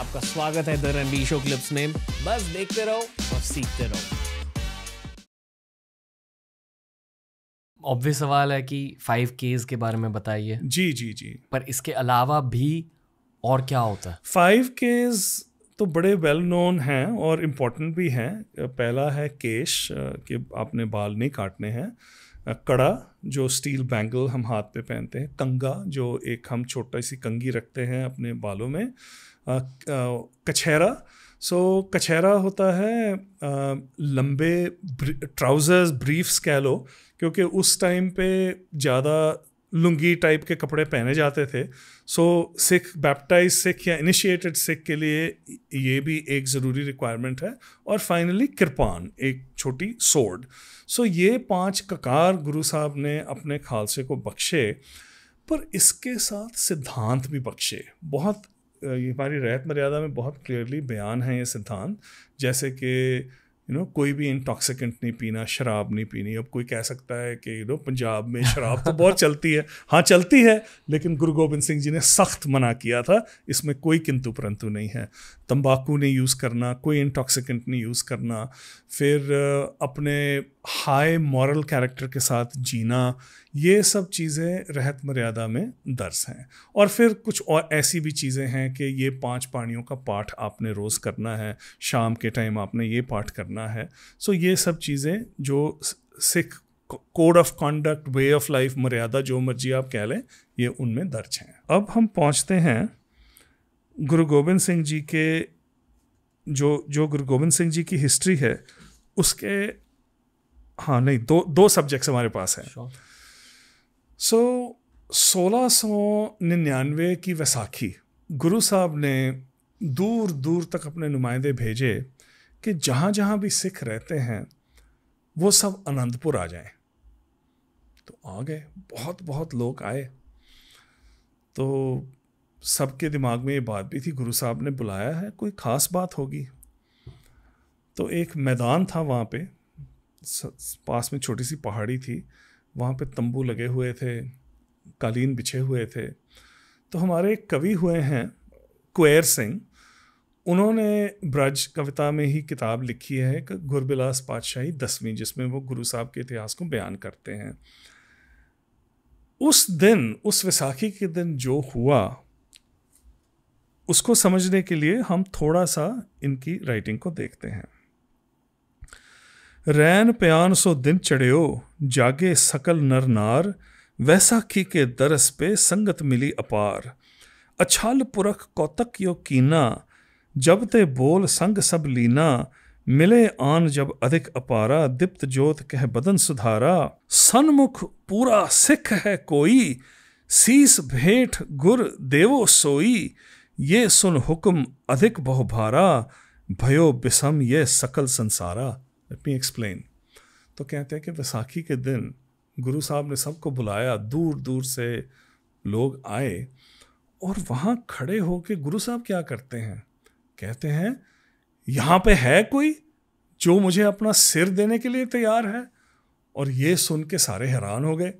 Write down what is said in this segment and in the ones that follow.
आपका स्वागत है द रणबीर शो क्लिप्स में बस देखते रहो और सीखते रहो ऑब्वियस सवाल है कि फाइव केज के बारे में बताइए जी जी जी पर इसके अलावा भी और क्या होता है फाइव केज तो बड़े वेल नोन हैं और इम्पोर्टेंट भी हैं पहला है केश कि आपने बाल नहीं काटने हैं कड़ा जो स्टील बैंगल हम हाथ पे पहनते हैं कंगा जो एक हम छोटा सी कंगी रखते हैं अपने बालों में कछहरा सो so, कछहरा होता है लंबे ट्राउज़र्स ब्रीफ्स कह लो क्योंकि उस टाइम पे ज़्यादा लुंगी टाइप के कपड़े पहने जाते थे सो सिख बैप्टाइज सिख या इनिशिएटेड सिख के लिए ये भी एक ज़रूरी रिक्वायरमेंट है और फाइनली कृपान एक छोटी सोड सो so, ये पांच ककार गुरु साहब ने अपने खालसे को बख्शे पर इसके साथ सिद्धांत भी बख्शे बहुत हमारी रहत मर्यादा में बहुत क्लियरली बयान है ये सिद्धांत जैसे कि यू नो कोई भी इंटॉक्सिकेंट नहीं पीना शराब नहीं पीनी अब कोई कह सकता है कि यू नो पंजाब में शराब तो बहुत चलती है हाँ चलती है लेकिन गुरु गोबिंद सिंह जी ने सख्त मना किया था इसमें कोई किंतु परंतु नहीं है तंबाकू नहीं यूज़ करना कोई इंटॉक्सिकेंट नहीं यूज़ करना फिर अपने हाई मॉरल कैरेक्टर के साथ जीना ये सब चीज़ें रहत मर्यादा में दर्ज हैं और फिर कुछ और ऐसी भी चीज़ें हैं कि ये पांच पाणियों का पाठ आपने रोज़ करना है शाम के टाइम आपने ये पाठ करना करना है सो so, ये सब चीज़ें जो Sikh code of conduct way of life मर्यादा जो मर्जी आप कह लें ये उनमें दर्ज हैं अब हम पहुंचते हैं गुरु गोबिंद सिंह जी के जो जो गुरु गोबिंद सिंह जी की हिस्ट्री है उसके हाँ नहीं दो दो सब्जेक्ट्स हमारे पास हैं सो सोलह सौ निन्यानवे की वैसाखी गुरु साहब ने दूर दूर तक अपने नुमाइंदे भेजे कि जहाँ जहाँ भी सिख रहते हैं वो सब अनंतपुर आ जाएं तो आ गए बहुत बहुत लोग आए तो सबके दिमाग में ये बात भी थी गुरु साहब ने बुलाया है कोई ख़ास बात होगी तो एक मैदान था वहाँ पे पास में छोटी सी पहाड़ी थी वहाँ पे तंबू लगे हुए थे कालीन बिछे हुए थे तो हमारे एक कवि हुए हैं कुैर सिंह उन्होंने ब्रज कविता में ही किताब लिखी है एक गुरबिलास पातशाही दसवीं जिसमें वो गुरु साहब के इतिहास को बयान करते हैं उस दिन उस विसाखी के दिन जो हुआ उसको समझने के लिए हम थोड़ा सा इनकी राइटिंग को देखते हैं रैन प्यान सो दिन चढ़ियो जागे सकल नर नार वैसाखी के दरस पे संगत मिली अपार अछाल पुरख कौतक यो कीना जब ते बोल संग सब लीना मिले आन जब अधिक अपारा दीप्त ज्योत कह बदन सुधारा सन्मुख पूरा सिख है कोई शीस भेंट गुर देवो सोई ये सुन हुक्म अधिक बहुभारा भयो बिसम ये सकल संसारा लेट मी एक्सप्लेन तो कहते हैं कि विसाखी के दिन गुरु साहब ने सबको बुलाया दूर दूर से लोग आए और वहाँ खड़े हो के गुरु साहब क्या करते हैं कहते हैं यहां पे है कोई जो मुझे अपना सिर देने के लिए तैयार है और ये सुन के सारे हैरान हो गए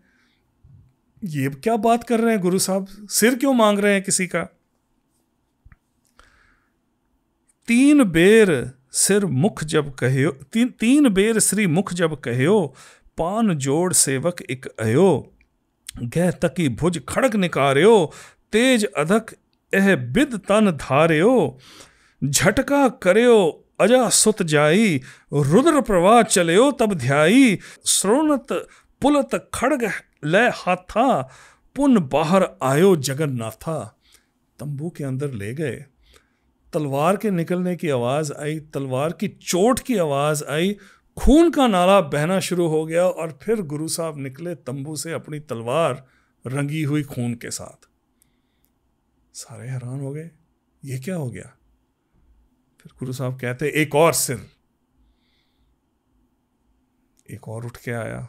ये क्या बात कर रहे हैं गुरु साहब सिर क्यों मांग रहे हैं किसी का तीन बेर सिर मुख जब कहो ती, तीन बेर श्री मुख जब कहो पान जोड़ सेवक इक अयो गह तकी भुज खड़क निकारयो तेज अधक एह बिद तन धारयो झटका करो अजा सुत जाई रुद्र प्रवाह चलो तब ध्याई श्रोणत पुलत खड़ग लय हाथा पुन बाहर आयो जगन्नाथा तंबू के अंदर ले गए तलवार के निकलने की आवाज़ आई तलवार की चोट की आवाज़ आई खून का नाला बहना शुरू हो गया और फिर गुरु साहब निकले तंबू से अपनी तलवार रंगी हुई खून के साथ सारे हैरान हो गए ये क्या हो गया फिर गुरु साहब कहते एक और सिर एक और उठ के आया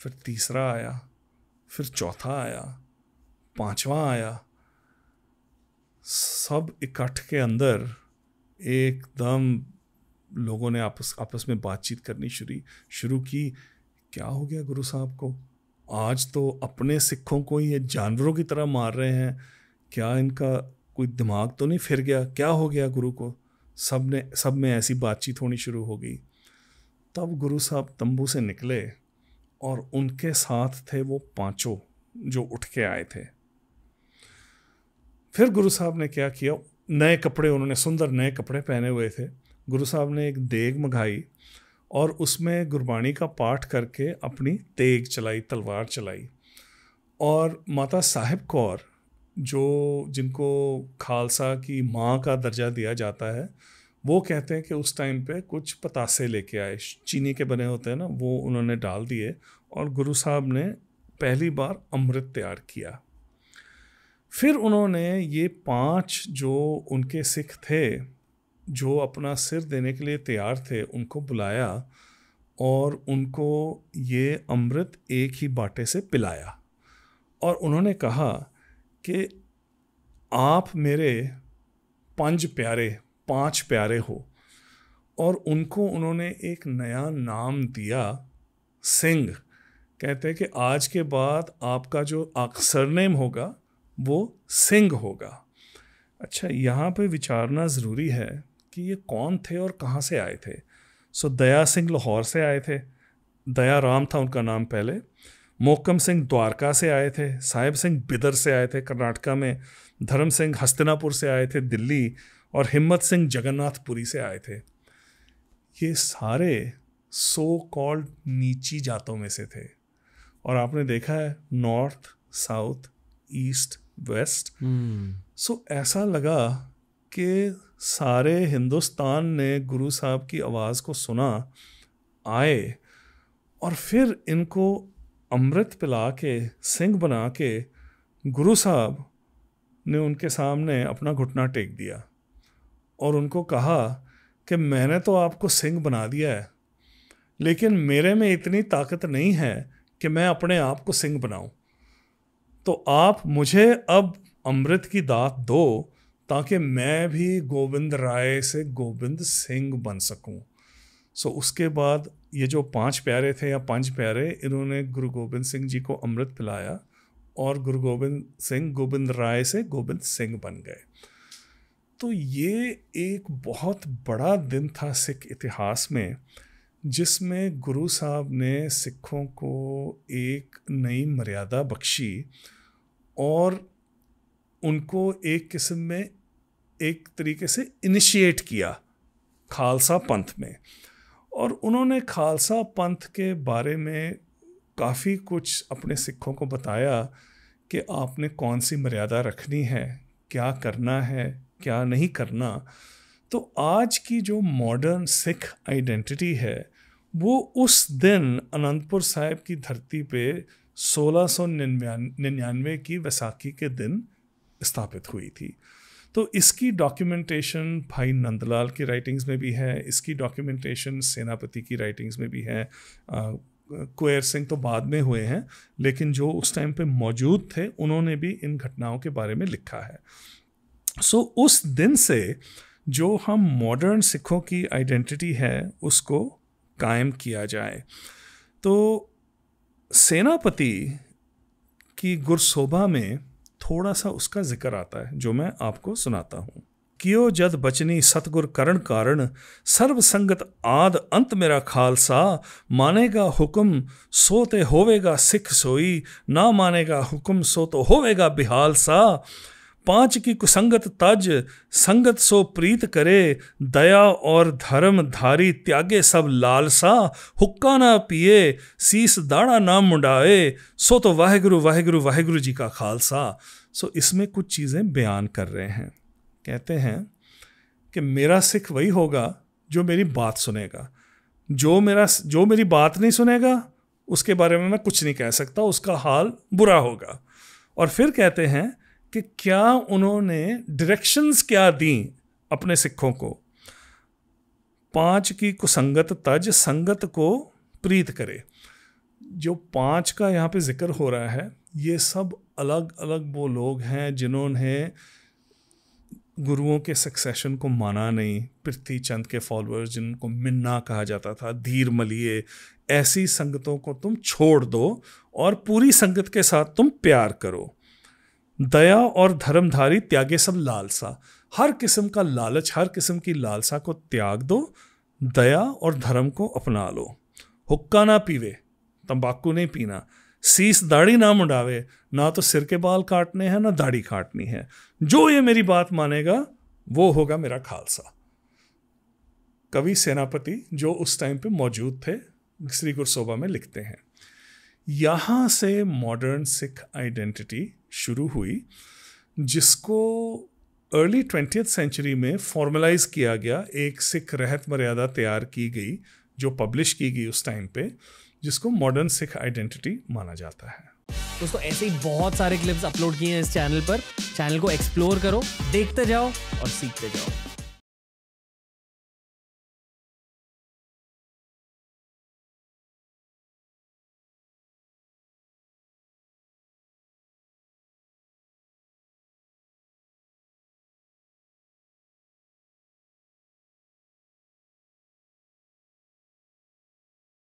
फिर तीसरा आया फिर चौथा आया पांचवा आया सब इकट्ठ के अंदर एकदम लोगों ने आपस आपस में बातचीत करनी शुरू शुरू की क्या हो गया गुरु साहब को आज तो अपने सिखों को ही ये जानवरों की तरह मार रहे हैं क्या इनका कोई दिमाग तो नहीं फिर गया क्या हो गया गुरु को सब ने सब में ऐसी बातचीत होनी शुरू हो गई तब गुरु साहब तंबू से निकले और उनके साथ थे वो पांचों जो उठ के आए थे फिर गुरु साहब ने क्या किया नए कपड़े उन्होंने सुंदर नए कपड़े पहने हुए थे गुरु साहब ने एक देग मंगाई और उसमें गुरबाणी का पाठ करके अपनी तेग चलाई तलवार चलाई और माता साहिब कौर जो जिनको खालसा की माँ का दर्जा दिया जाता है वो कहते हैं कि उस टाइम पे कुछ पतासे लेके आए चीनी के बने होते हैं ना वो उन्होंने डाल दिए और गुरु साहब ने पहली बार अमृत तैयार किया फिर उन्होंने ये पांच जो उनके सिख थे जो अपना सिर देने के लिए तैयार थे उनको बुलाया और उनको ये अमृत एक ही बाटे से पिलाया और उन्होंने कहा कि आप मेरे पंज प्यारे पांच प्यारे हो और उनको उन्होंने एक नया नाम दिया सिंह कहते हैं कि आज के बाद आपका जो सरनेम होगा वो सिंह होगा अच्छा यहाँ पे विचारना ज़रूरी है कि ये कौन थे और कहाँ से आए थे सो दया सिंह लाहौर से आए थे दया राम था उनका नाम पहले मोहकम सिंह द्वारका से आए थे साहिब सिंह बिदर से आए थे कर्नाटका में धर्म सिंह हस्तिनापुर से आए थे दिल्ली और हिम्मत सिंह जगन्नाथपुरी से आए थे ये सारे सो कॉल्ड नीची जातों में से थे और आपने देखा है north south east west so ऐसा लगा कि सारे हिंदुस्तान ने गुरु साहब की आवाज़ को सुना आए और फिर इनको अमृत पिला के सिंह बना के गुरु साहब ने उनके सामने अपना घुटना टेक दिया और उनको कहा कि मैंने तो आपको सिंह बना दिया है लेकिन मेरे में इतनी ताकत नहीं है कि मैं अपने आप को सिंह बनाऊं तो आप मुझे अब अमृत की दात दो ताकि मैं भी गोविंद राय से गोविंद सिंह बन सकूं सो उसके बाद ये जो पांच प्यारे थे या पांच प्यारे इन्होंने गुरु गोबिंद सिंह जी को अमृत पिलाया और गुरु गोबिंद सिंह गोबिंद राय से गोबिंद सिंह बन गए तो ये एक बहुत बड़ा दिन था सिख इतिहास में जिसमें गुरु साहब ने सिखों को एक नई मर्यादा बख्शी और उनको एक किस्म में एक तरीके से इनिशिएट किया खालसा पंथ में और उन्होंने खालसा पंथ के बारे में काफ़ी कुछ अपने सिखों को बताया कि आपने कौन सी मर्यादा रखनी है क्या करना है क्या नहीं करना तो आज की जो मॉडर्न सिख आइडेंटिटी है वो उस दिन अनंतपुर साहिब की धरती पे 1699 की वैसाखी के दिन स्थापित हुई थी तो इसकी डॉक्यूमेंटेशन भाई नंदलाल की राइटिंग्स में भी है इसकी डॉक्यूमेंटेशन सेनापति की राइटिंग्स में भी है कुर सिंह तो बाद में हुए हैं लेकिन जो उस टाइम पे मौजूद थे उन्होंने भी इन घटनाओं के बारे में लिखा है सो so, उस दिन से जो हम मॉडर्न सिखों की आइडेंटिटी है उसको कायम किया जाए तो सेनापति की गुरसोभा में थोड़ा सा उसका जिक्र आता है जो मैं आपको सुनाता हूँ कियो जद बचनी सतगुर करण कारण सर्वसंगत आद अंत मेरा खालसा मानेगा हुक्म सो ते होवेगा सिख सोई ना मानेगा हुक्म सो तो होवेगा बिहाल सा पांच की कुसंगत तज संगत सो प्रीत करे दया और धर्म धारी त्यागे सब लालसा हुक्का ना पिए सीस दाड़ा ना मुंडाए सो तो वाहेगुरु वाहेगुरु वाहेगुरु जी का खालसा सो इसमें कुछ चीज़ें बयान कर रहे हैं कहते हैं कि मेरा सिख वही होगा जो मेरी बात सुनेगा जो मेरा जो मेरी बात नहीं सुनेगा उसके बारे में मैं कुछ नहीं कह सकता उसका हाल बुरा होगा और फिर कहते हैं कि क्या उन्होंने डायरेक्शंस क्या दी अपने सिखों को पांच की कुसंगत तज संगत को प्रीत करे जो पांच का यहाँ पे जिक्र हो रहा है ये सब अलग अलग वो लोग हैं जिन्होंने गुरुओं के सक्सेशन को माना नहीं पृथ्वी चंद के फॉलोअर्स जिनको मिन्ना कहा जाता था धीर मलिए ऐसी संगतों को तुम छोड़ दो और पूरी संगत के साथ तुम प्यार करो दया और धर्मधारी त्यागे सब लालसा हर किस्म का लालच हर किस्म की लालसा को त्याग दो दया और धर्म को अपना लो हुक्का ना पीवे तंबाकू नहीं पीना सीस दाढ़ी ना मुंडावे ना तो सिर के बाल काटने हैं ना दाढ़ी काटनी है जो ये मेरी बात मानेगा वो होगा मेरा खालसा कवि सेनापति जो उस टाइम पे मौजूद थे श्री गुरसोभा में लिखते हैं यहाँ से मॉडर्न सिख आइडेंटिटी शुरू हुई जिसको अर्ली ट्वेंटी सेंचुरी में फॉर्मलाइज किया गया एक सिख रहत मर्यादा तैयार की गई जो पब्लिश की गई उस टाइम पे जिसको मॉडर्न सिख आइडेंटिटी माना जाता है दोस्तों ऐसे ही बहुत सारे क्लिप्स अपलोड किए हैं इस चैनल पर चैनल को एक्सप्लोर करो देखते जाओ और सीखते जाओ